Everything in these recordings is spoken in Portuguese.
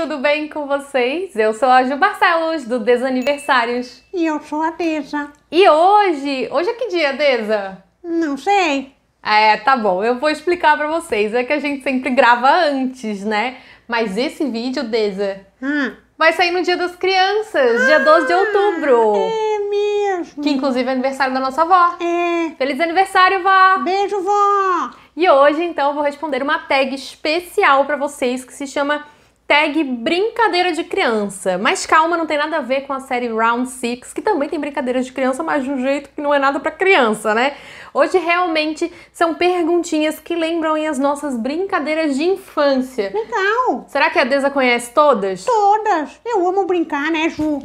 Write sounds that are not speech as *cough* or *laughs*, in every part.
tudo bem com vocês? Eu sou a Ju Barcelos, do Desaniversários. E eu sou a Deza. E hoje? Hoje é que dia, Deza? Não sei. É, tá bom, eu vou explicar pra vocês. É que a gente sempre grava antes, né? Mas esse vídeo, Deza, hum. vai sair no Dia das Crianças, ah, dia 12 de outubro. É mesmo. Que inclusive é aniversário da nossa avó. É. Feliz aniversário, vó! Beijo, vó! E hoje, então, eu vou responder uma tag especial para vocês que se chama tag brincadeira de criança. Mas calma, não tem nada a ver com a série Round 6, que também tem brincadeiras de criança, mas de um jeito que não é nada para criança, né? Hoje realmente são perguntinhas que lembram as nossas brincadeiras de infância. Legal! Então. Será que a Deza conhece todas? Todas! Eu amo brincar, né, Ju?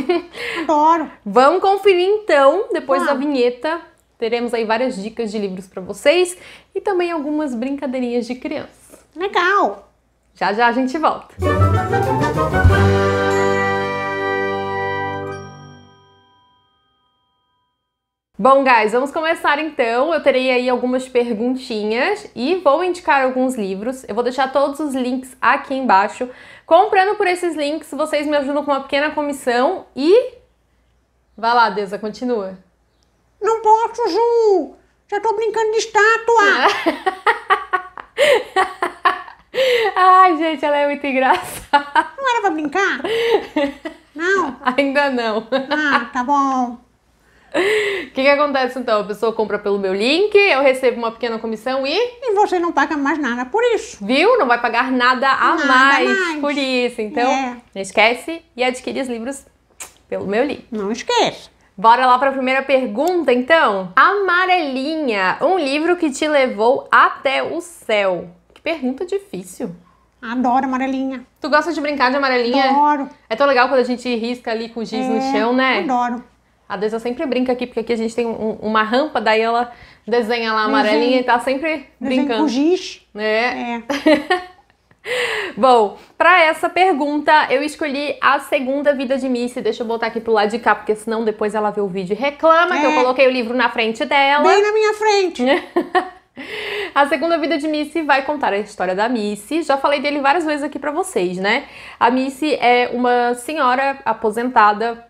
*laughs* Adoro! Vamos conferir então, depois ah. da vinheta, teremos aí várias dicas de livros para vocês e também algumas brincadeirinhas de criança. Legal! Já já a gente volta. Bom, guys, vamos começar então. Eu terei aí algumas perguntinhas e vou indicar alguns livros. Eu vou deixar todos os links aqui embaixo. Comprando por esses links, vocês me ajudam com uma pequena comissão e. Vai lá, Deusa, continua. Não posso, Ju! Já tô brincando de estátua! *laughs* Ai, gente, ela é muito engraçada. Não era pra brincar? Não? Ainda não. Ah, tá bom. O que, que acontece então? A pessoa compra pelo meu link, eu recebo uma pequena comissão e. E você não paga mais nada por isso. Viu? Não vai pagar nada a nada mais, mais, por isso. Então, é. não esquece e adquire os livros pelo meu link. Não esquece. Bora lá para a primeira pergunta, então? Amarelinha, um livro que te levou até o céu. Pergunta difícil. Adoro amarelinha. Tu gosta de brincar de amarelinha? Adoro. É tão legal quando a gente risca ali com giz é, no chão, né? Adoro. A Deusa sempre brinca aqui, porque aqui a gente tem um, uma rampa, daí ela desenha lá a amarelinha desenho, e tá sempre brincando. Com giz. Né? É. é. *laughs* Bom, para essa pergunta eu escolhi a segunda vida de Missy. Deixa eu botar aqui pro lado de cá, porque senão depois ela vê o vídeo e reclama é. que eu é. coloquei o livro na frente dela. Bem na minha frente. *laughs* A segunda vida de Missy vai contar a história da Missy. Já falei dele várias vezes aqui para vocês, né? A Missy é uma senhora aposentada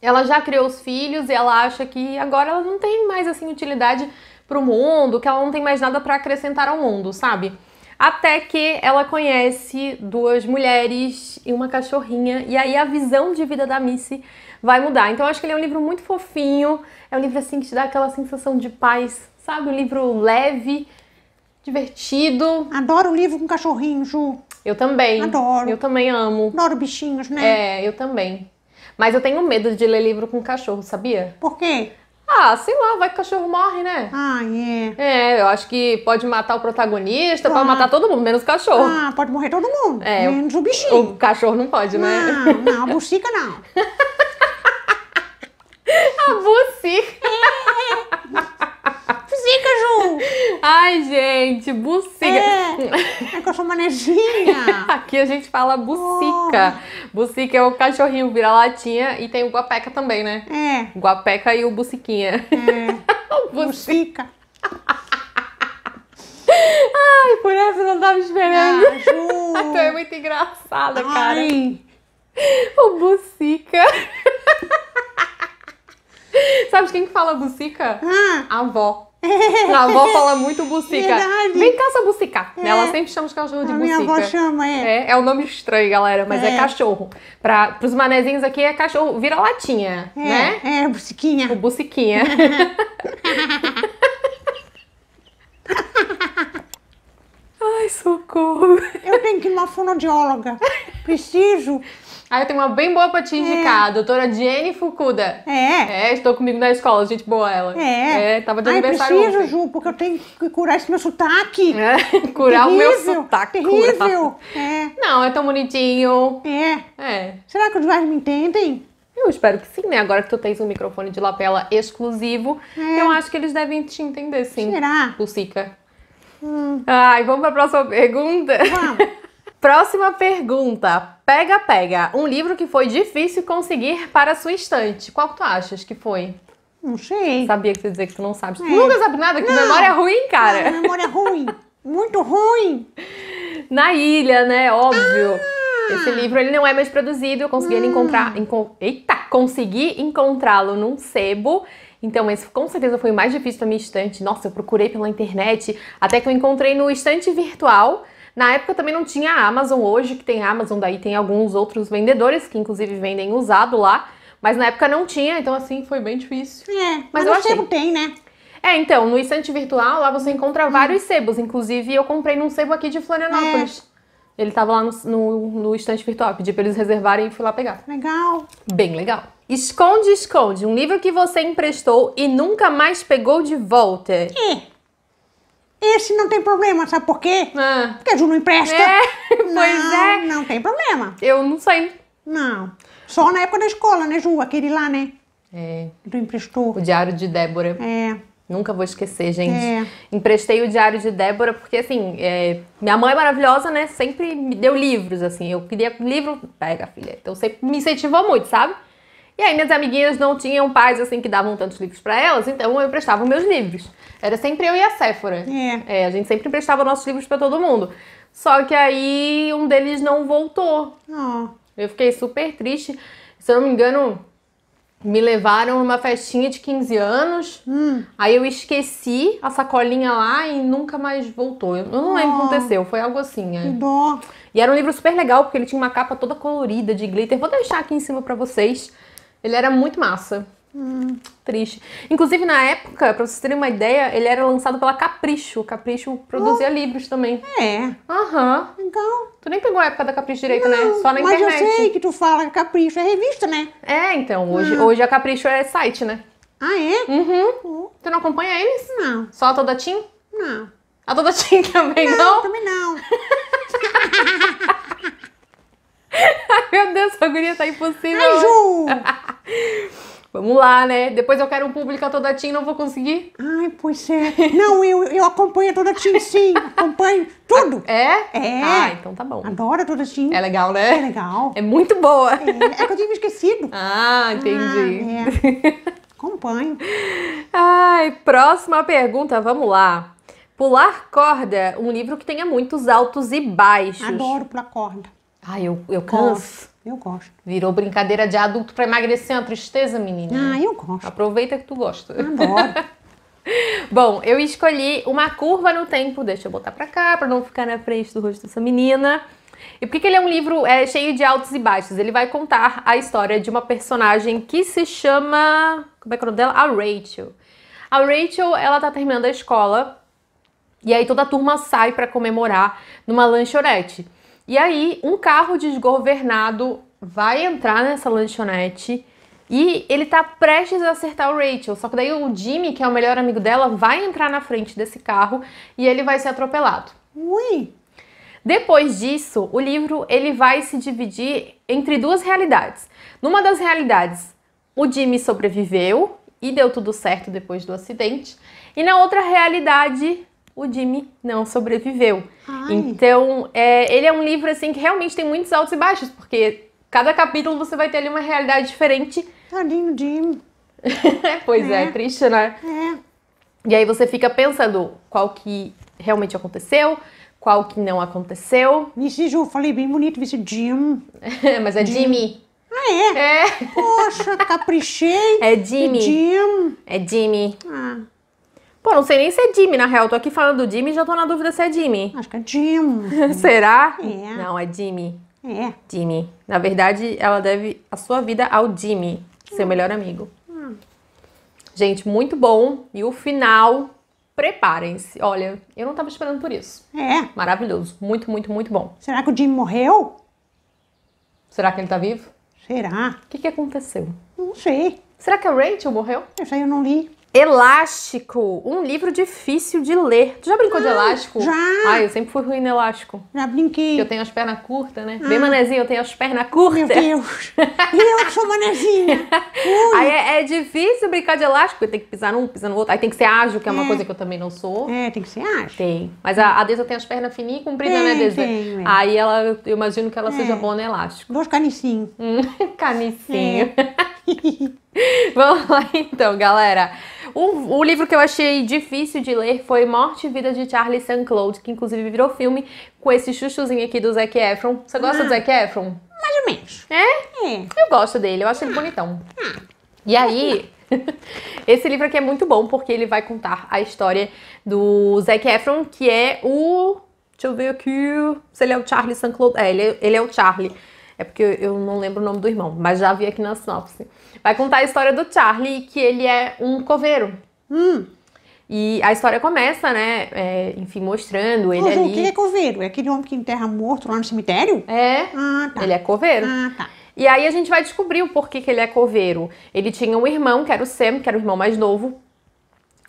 ela já criou os filhos e ela acha que agora ela não tem mais assim utilidade para o mundo, que ela não tem mais nada para acrescentar ao mundo, sabe? Até que ela conhece duas mulheres e uma cachorrinha, e aí a visão de vida da Missy vai mudar. Então eu acho que ele é um livro muito fofinho, é um livro assim que te dá aquela sensação de paz sabe? Um livro leve, divertido. Adoro o livro com cachorrinho, Ju. Eu também. Adoro. Eu também amo. Adoro bichinhos, né? É, eu também. Mas eu tenho medo de ler livro com cachorro, sabia? Por quê? Ah, sei lá, vai que o cachorro morre, né? Ah, é. É, eu acho que pode matar o protagonista, claro. pode matar todo mundo, menos o cachorro. Ah, pode morrer todo mundo, é, menos o bichinho. O cachorro não pode, né? não, né? Não, a bucica não. *laughs* a bucica. É. é bucica, Ju! *laughs* Ai, gente, bucica. É, *laughs* é que manejinha. Aqui a gente fala bucica. Oh. Bucica é o cachorrinho vira-latinha e tem o guapeca também, né? É. Guapeca e o buciquinha. É. *laughs* bucica. Ai, por essa eu não tava esperando. Ah, Ju. então é muito engraçada, cara. O bucica. Sabe quem que fala bucica? Hum. A avó. A avó fala muito bucica. Verdade. Vem cá, essa bucica. É. Né, ela sempre chama os cachorros de a bucica. Minha avó chama, é. é. É um nome estranho, galera, mas é, é cachorro. Para os manezinhos aqui é cachorro, vira latinha, é. né? É, buciquinha. O buciquinha. *laughs* Ai, socorro. Eu tenho que ir na fonoaudióloga. Preciso. Ah, eu tenho uma bem boa pra te é. indicar, é. a doutora Jenny Fukuda. É. É, estou comigo na escola, gente boa ela. É. É, tava de Ai, aniversário preciso, ontem. Ju, porque eu tenho que curar esse meu sotaque. É, *laughs* curar terrível, o meu sotaque. Terrível. É. Não, é tão bonitinho. É. É. Será que os dois me entendem? Eu espero que sim, né? Agora que tu tens um microfone de lapela exclusivo, é. eu acho que eles devem te entender, sim. Será? Lucica. Hum. Ai, vamos pra próxima pergunta? Vamos. *laughs* Próxima pergunta. Pega, pega. Um livro que foi difícil conseguir para sua estante. Qual que tu achas que foi? Não sei. Sabia que tu ia dizer que tu não sabe. É. Tu nunca sabe nada, que não. memória é ruim, cara. Não, memória é ruim. Muito ruim. *laughs* Na ilha, né? Óbvio. Ah. Esse livro ele não é mais produzido. Eu consegui hum. encontrar. Enco, eita! Consegui encontrá-lo num sebo. Então, esse com certeza foi o mais difícil da minha estante. Nossa, eu procurei pela internet, até que eu encontrei no estante virtual na época também não tinha a Amazon, hoje que tem a Amazon, daí tem alguns outros vendedores que inclusive vendem usado lá, mas na época não tinha, então assim foi bem difícil. É, mas, mas eu achei. Sebo tem, né? É, então, no estante virtual lá você encontra hum. vários sebos, inclusive eu comprei num sebo aqui de Florianópolis. É. Ele tava lá no, no, no estante virtual, pedi pra eles reservarem e fui lá pegar. Legal. Bem legal. Esconde, esconde, um livro que você emprestou e nunca mais pegou de volta. É. Esse não tem problema, sabe por quê? Ah. Porque a Ju não empresta. É, *laughs* não, pois é. Não tem problema. Eu não sei. Não. Só na época da escola, né, Ju? Aquele lá, né? É. Tu emprestou. O Diário de Débora. É. Nunca vou esquecer, gente. É. Emprestei o Diário de Débora porque, assim, é, minha mãe é maravilhosa, né? Sempre me deu livros, assim. Eu queria livro, pega, filha. Então sempre me incentivou muito, sabe? E aí minhas amiguinhas não tinham pais assim que davam tantos livros para elas, então eu emprestava meus livros. Era sempre eu e a Séfora. É. é a gente sempre emprestava nossos livros para todo mundo. Só que aí um deles não voltou. Oh. Eu fiquei super triste. Se eu não me engano, me levaram numa festinha de 15 anos. Hum. Aí eu esqueci a sacolinha lá e nunca mais voltou. Eu não oh. lembro o que aconteceu, foi algo assim. É. Bom. E era um livro super legal, porque ele tinha uma capa toda colorida de glitter. Vou deixar aqui em cima para vocês. Ele era muito massa. Hum, triste. Inclusive, na época, pra vocês terem uma ideia, ele era lançado pela Capricho. Capricho produzia oh, livros também. É. Aham. Uhum. Então. Tu nem pegou a época da Capricho direito, né? não, né? Só na internet. Mas eu sei que tu fala que Capricho é revista, né? É, então. Hoje, ah. hoje a Capricho é site, né? Ah, é? Uhum. Oh. Tu não acompanha eles? Não. Só a Toda Tim? Não. A Toda Tim *laughs* também não? Não, também não. *laughs* Ai, meu Deus, essa guria tá impossível. Ai, Ju! *laughs* Vamos lá, né? Depois eu quero um público a toda TIM, não vou conseguir. Ai, pois é. Não, eu, eu acompanho a toda TIM, sim. Acompanho tudo. É? É. Ah, então tá bom. Adoro a toda TIM. É legal, né? É legal. É muito boa. É, é que eu tinha me esquecido. Ah, entendi. Ah, é. Acompanho. Ai, próxima pergunta, vamos lá. Pular corda, um livro que tenha muitos altos e baixos. Adoro pular corda. Ah, eu, eu canso. Eu gosto. Virou brincadeira de adulto para emagrecer uma tristeza, menina. Ah, eu gosto. Aproveita que tu gosta. Adoro. *laughs* Bom, eu escolhi uma curva no tempo, deixa eu botar pra cá para não ficar na frente do rosto dessa menina. E por que, que ele é um livro é, cheio de altos e baixos? Ele vai contar a história de uma personagem que se chama. Como é que é o nome dela? A Rachel. A Rachel, ela tá terminando a escola e aí toda a turma sai para comemorar numa lanchonete. E aí, um carro desgovernado vai entrar nessa lanchonete e ele tá prestes a acertar o Rachel. Só que daí o Jimmy, que é o melhor amigo dela, vai entrar na frente desse carro e ele vai ser atropelado. Ui! Depois disso, o livro ele vai se dividir entre duas realidades. Numa das realidades, o Jimmy sobreviveu e deu tudo certo depois do acidente. E na outra realidade, o Jimmy não sobreviveu. Ai. Então, é, ele é um livro assim que realmente tem muitos altos e baixos, porque cada capítulo você vai ter ali uma realidade diferente. Tadinho Jimmy. *laughs* pois é. é, triste, né? É. E aí você fica pensando qual que realmente aconteceu, qual que não aconteceu. Vixe, Ju, falei bem bonito, vice Jim. *laughs* Mas é Jim. Jimmy. Ah, é? É. Poxa, caprichei. *laughs* É Jimmy. É Jim. É Jimmy. Ah. Pô, não sei nem se é Jimmy, na real. Tô aqui falando do Jimmy e já tô na dúvida se é Jimmy. Acho que é Jim. *laughs* Será? É. Não, é Jimmy. É. Jimmy. Na verdade, ela deve a sua vida ao Jimmy, seu hum. melhor amigo. Hum. Gente, muito bom. E o final, preparem-se. Olha, eu não tava esperando por isso. É. Maravilhoso. Muito, muito, muito bom. Será que o Jimmy morreu? Será que ele tá vivo? Será? O que, que aconteceu? Não sei. Será que a Rachel morreu? Isso aí eu não li. Elástico, um livro difícil de ler. Tu já brincou ah, de elástico? Já. Ai, eu sempre fui ruim no elástico. Já brinquei. Eu tenho as pernas curtas, né? Ah. Bem manezinha, eu tenho as pernas curtas. Meu Deus. eu sou manezinha. *laughs* Aí é, é, difícil brincar de elástico, porque tem que pisar num, pisar no outro. Aí tem que ser ágil, que é, é uma coisa que eu também não sou. É, tem que ser ágil. Tem. Mas a, a Deza tem as pernas fininhas e compridas, né, Deza? Tem, é. Aí ela, eu imagino que ela é. seja boa no elástico. Dois canicinhos. Hum, *laughs* canicinho. É. *laughs* Vamos lá então, galera. O, livro que eu achei difícil de ler foi Morte e Vida de Charlie St. Claude, que inclusive virou filme com esse chuchuzinho aqui do Zac Efron. Você gosta do ah. Zac Efron? Mais ou menos. É? Hum. Eu gosto dele, eu acho ele bonitão. Hum. E aí, *laughs* esse livro aqui é muito bom porque ele vai contar a história do Zac Efron, que é o. Deixa eu ver aqui. Se ele é o Charlie St. Claude. É, ele é, ele é o Charlie é porque eu não lembro o nome do irmão, mas já vi aqui na sinopse. Vai contar a história do Charlie, que ele é um coveiro. Hum. E a história começa, né? É, enfim, mostrando ele Mas, ali. O que é coveiro? É aquele homem que enterra morto lá no cemitério? É. Ah, tá. Ele é coveiro. Ah, tá. E aí a gente vai descobrir o porquê que ele é coveiro. Ele tinha um irmão, que era o Sam, que era o irmão mais novo.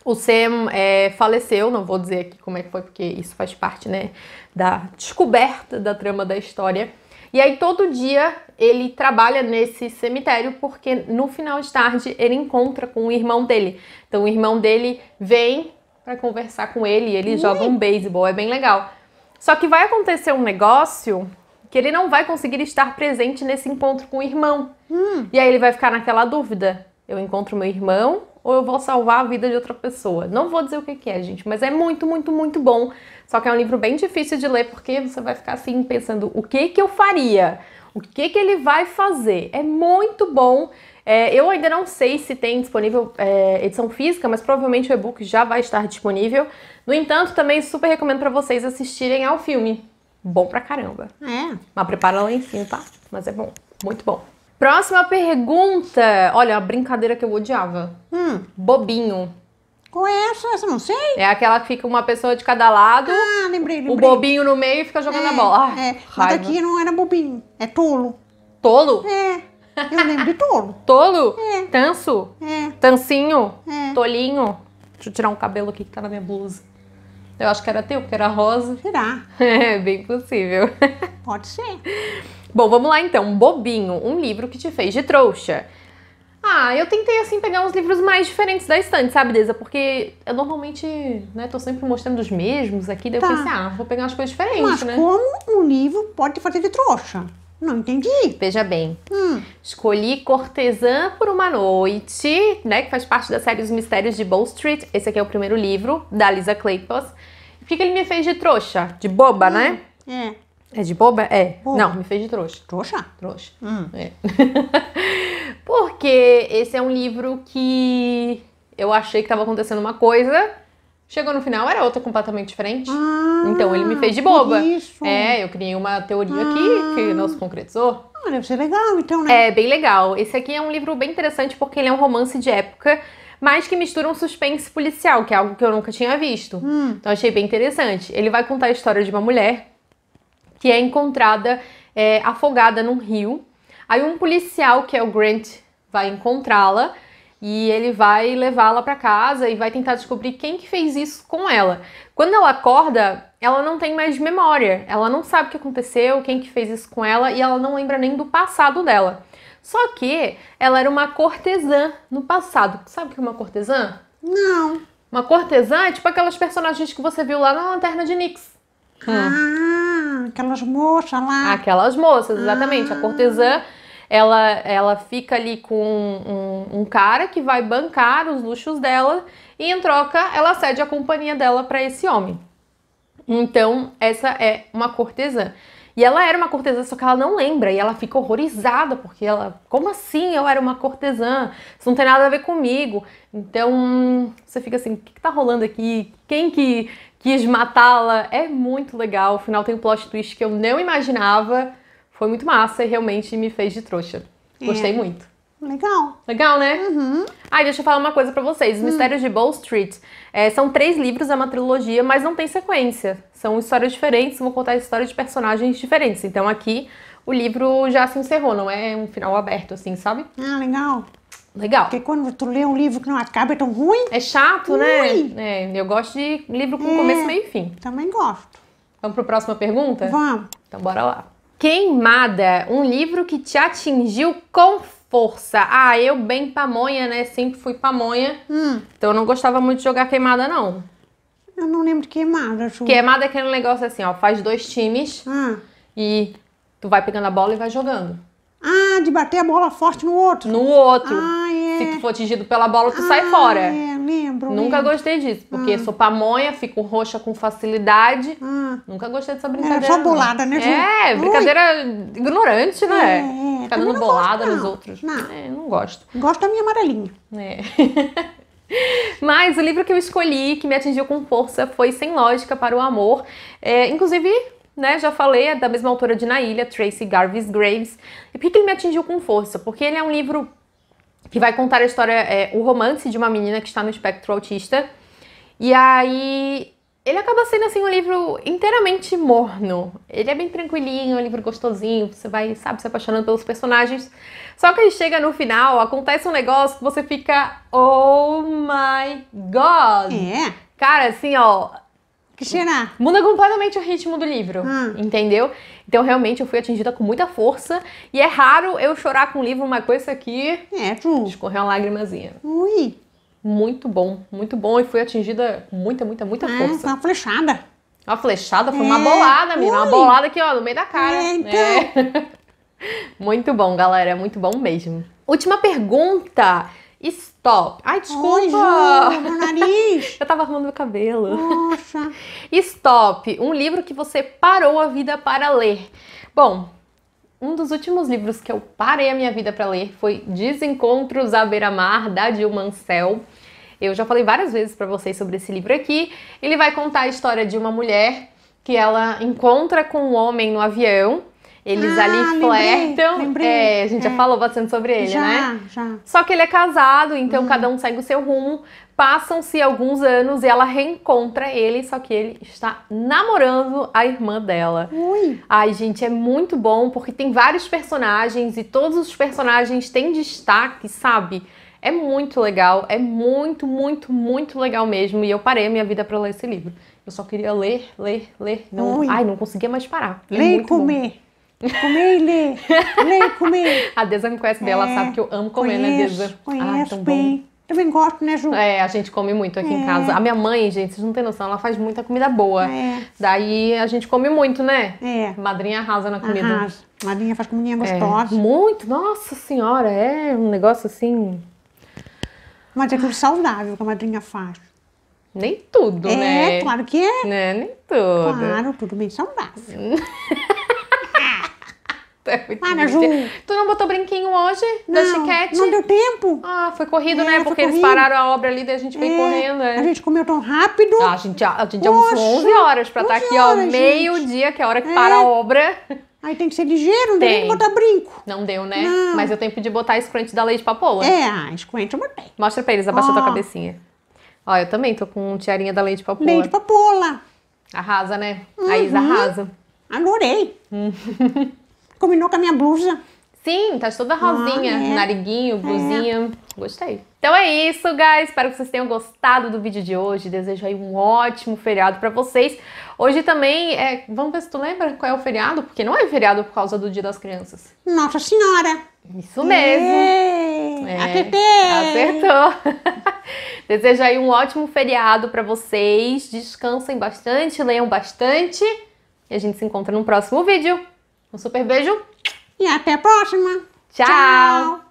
O Sam é, faleceu, não vou dizer aqui como é que foi, porque isso faz parte, né, da descoberta da trama da história. E aí todo dia ele trabalha nesse cemitério porque no final de tarde ele encontra com o irmão dele. Então o irmão dele vem para conversar com ele e eles joga um beisebol, é bem legal. Só que vai acontecer um negócio que ele não vai conseguir estar presente nesse encontro com o irmão. Hum. E aí ele vai ficar naquela dúvida: eu encontro meu irmão ou eu vou salvar a vida de outra pessoa. Não vou dizer o que, é, gente, mas é muito, muito, muito bom. Só que é um livro bem difícil de ler porque você vai ficar assim pensando o que que eu faria, o que que ele vai fazer. É muito bom. É, eu ainda não sei se tem disponível é, edição física, mas provavelmente o e-book já vai estar disponível. No entanto, também super recomendo para vocês assistirem ao filme. Bom pra caramba. É. Mas prepara lá em cima, tá? Mas é bom. Muito bom. Próxima pergunta. Olha, a brincadeira que eu odiava. Hum. Bobinho. Qual é essa? Essa não sei. É aquela que fica uma pessoa de cada lado. Ah, lembrei, lembrei. O bobinho no meio e fica jogando é, a bola. É, Ai, é, mas daqui não era bobinho. É tolo. Tolo? É. Eu lembro de tolo. *laughs* tolo? É. Tanso? É. Tancinho? É. Tolinho? Deixa eu tirar um cabelo aqui que tá na minha blusa. Eu acho que era teu, porque era rosa. Será? *laughs* É, bem possível. *laughs* Pode ser. Bom, vamos lá então. Bobinho, um livro que te fez de trouxa. Ah, eu tentei, assim, pegar uns livros mais diferentes da estante, sabe, Deza? Porque eu normalmente, né, tô sempre mostrando os mesmos aqui, daí tá. eu pensei, ah, vou pegar umas coisas diferentes, Mas né? Mas como um livro pode te fazer de trouxa? Não entendi. Veja bem, Escolhi Cortesã por uma noite, né, que faz parte da série Os Mistérios de Bow Street. Esse aqui é o primeiro livro da Lisa Kleypas. O que, que ele me fez de trouxa? De boba, né? hum, né? É. É de boba? É. Boba. Não, me fez de trouxa. Trouxa? Trouxa. Hum. É. *laughs* Porque esse é um livro que eu achei que estava acontecendo uma coisa Chegou no final, era outra completamente diferente. Ah, então ele me fez de boba. Isso. É, eu criei uma teoria ah. aqui que não se concretizou. Ah, deve ser legal, então, né? É, bem legal. Esse aqui é um livro bem interessante porque ele é um romance de época, mas que mistura um suspense policial, que é algo que eu nunca tinha visto. Hum. Então achei bem interessante. Ele vai contar a história de uma mulher que é encontrada é, afogada num rio. Aí um policial, que é o Grant, vai encontrá-la e ele vai levá-la para casa e vai tentar descobrir quem que fez isso com ela. Quando ela acorda, ela não tem mais memória, ela não sabe o que aconteceu, quem que fez isso com ela e ela não lembra nem do passado dela. Só que ela era uma cortesã no passado. Sabe o que é uma cortesã? Não. Uma cortesã é tipo aquelas personagens que você viu lá na Lanterna de Nix. Ah, hum. aquelas moças lá. Aquelas moças, exatamente. Ah. A cortesã ela, ela fica ali com um, um, cara que vai bancar os luxos dela e em troca ela cede a companhia dela para esse homem. Então, essa é uma cortesã. E ela era uma cortesã, só que ela não lembra, e ela fica horrorizada, porque ela, como assim eu era uma cortesã? Isso não tem nada a ver comigo. Então, você fica assim, o que, que tá rolando aqui? Quem que quis matá-la? É muito legal, o final tem um plot twist que eu não imaginava, foi muito massa e realmente me fez de trouxa. Gostei é. muito. Legal. Legal, né? Uhum. Ai, ah, deixa eu falar uma coisa para vocês. Hum. Mistérios de Bow Street é, são três livros, é uma trilogia, mas não tem sequência. São histórias diferentes, vão contar histórias de personagens diferentes. Então aqui o livro já se encerrou, não é um final aberto, assim, sabe? Ah, legal. Legal. Porque quando tu lê um livro que não acaba é tão ruim. É chato, né? ruim. né? É, eu gosto de livro com é, começo, meio e fim. Também gosto. Vamos para a próxima pergunta? Vamos. Então bora lá. Queimada, um livro que te atingiu com força. Ah, eu bem pamonha, né? Sempre fui pamonha. Hum. Então eu não gostava muito de jogar queimada, não. Eu não lembro de queimada, Ju. Queimada é aquele negócio assim, ó. Faz dois times ah. e tu vai pegando a bola e vai jogando. Ah, de bater a bola forte no outro. No outro. Ah, é. Se tu for atingido pela bola, tu ah, sai fora. É lembro. Nunca lembro. gostei disso, porque ah. sou pamonha, fico roxa com facilidade. Ah. Nunca gostei dessa brincadeira. Era bolada, né? É, brincadeira né, é, Ui. ignorante, né? É, é. Ficar dando bolada gosto, nos outros. Não. É, não gosto. Gosto da minha amarelinha. É. *laughs* Mas o livro que eu escolhi, que me atingiu com força, foi Sem Lógica para o Amor. É, inclusive, né, já falei, é da mesma autora de Na Ilha, Tracy Garvis Graves. E por que ele me atingiu com força? Porque ele é um livro que vai contar a história, é, o romance de uma menina que está no espectro autista. E aí ele acaba sendo assim um livro inteiramente morno. Ele é bem tranquilinho, um livro gostosinho, você vai, sabe, se apaixonando pelos personagens. Só que aí chega no final, acontece um negócio que você fica, oh my god. É. Cara, assim, ó, que Cristina! Muda completamente o ritmo do livro, hum. entendeu? Então, realmente, eu fui atingida com muita força. E é raro eu chorar com um livro, uma coisa aqui. É, tu... Escorreu uma lágrimazinha. Ui! Muito bom, muito bom. E fui atingida com muita, muita, muita é, força. uma flechada. Uma flechada? Foi é. uma bolada, menina. Uma bolada aqui, ó, no meio da cara. É, é. então... É. *laughs* muito bom, galera. É muito bom mesmo. Última pergunta. Stop. Ai, desculpa. meu *laughs* nariz. Eu tava arrumando meu cabelo. Nossa. Stop. Um livro que você parou a vida para ler. Bom, um dos últimos livros que eu parei a minha vida para ler foi Desencontros à Beira-Mar, da Jill Mansell. Eu já falei várias vezes para vocês sobre esse livro aqui. Ele vai contar a história de uma mulher que ela encontra com um homem no avião eles ah, ali flertam. Lembrei, é, a gente é. já falou bastante sobre ele, já, né? Já. Só que ele é casado, então hum. cada um segue o seu rumo. Passam-se alguns anos e ela reencontra ele, só que ele está namorando a irmã dela. Ui. Ai, gente, é muito bom porque tem vários personagens e todos os personagens têm destaque, sabe? É muito legal, é muito, muito, muito legal mesmo. E eu parei a minha vida para ler esse livro. Eu só queria ler, ler, ler. Não, Ui. ai, não conseguia mais parar. É ler e comer. Bom. Comer, Lê. Lê, comer. *laughs* A Deza me conhece bem, é, ela sabe que eu amo comer, né, conheço, né, Deza? Ah, conheço ah, tão bem. eu Também gosto, né, Ju? É, a gente come muito aqui é. em casa. A minha mãe, gente, vocês não têm noção, ela faz muita comida boa. É. Daí a gente come muito, né? É. Madrinha arrasa na comida. Arrasa. Madrinha faz comidinha é. gostosa. É. Muito, nossa senhora, é um negócio assim. Mas é tudo saudável que a madrinha faz. Nem tudo, é, né? É, claro que é. Né? Nem tudo. Claro, tudo bem saudável. *laughs* Ah, me Ana, Tu não botou brinquinho hoje? Não, da chiquete? Não deu tempo. Ah, foi corrido, é, né? Porque eles pararam a obra ali, daí a gente veio é, correndo. É. A gente comeu tão rápido. Ah, a gente, a gente almoçou 11 horas pra 11 tá estar aqui horas, ao meio-dia, que é a hora que é. para a obra. Aí tem que ser ligeiro, não tem. deu nem botar brinco. Não deu, né? Não. Mas eu tenho que botar a escorrente da Lady Papoula. Né? É, a ah, escorrente eu botei. Mostra pra eles, abaixa a tua cabecinha. Ó, eu também tô com um tiarinha da Lady Papoula. Lady Papoula. Arrasa, né? Uhum. A Isa arrasa. Adorei. Hum. *laughs* combinou com a minha blusa. Sim, tá toda rosinha, ah, é. nariguinho, é. blusinha. É. Gostei. Então é isso, guys. Espero que vocês tenham gostado do vídeo de hoje. Desejo aí um ótimo feriado para vocês. Hoje também, é... vamos ver se tu lembra qual é o feriado, porque não é feriado por causa do Dia das Crianças. Nossa Senhora! Isso mesmo! é, acertei! Acertou! *laughs* Desejo aí um ótimo feriado para vocês. Descansem bastante, leiam bastante. E a gente se encontra no próximo vídeo. Um super beijo e até a próxima. Tchau. Tchau.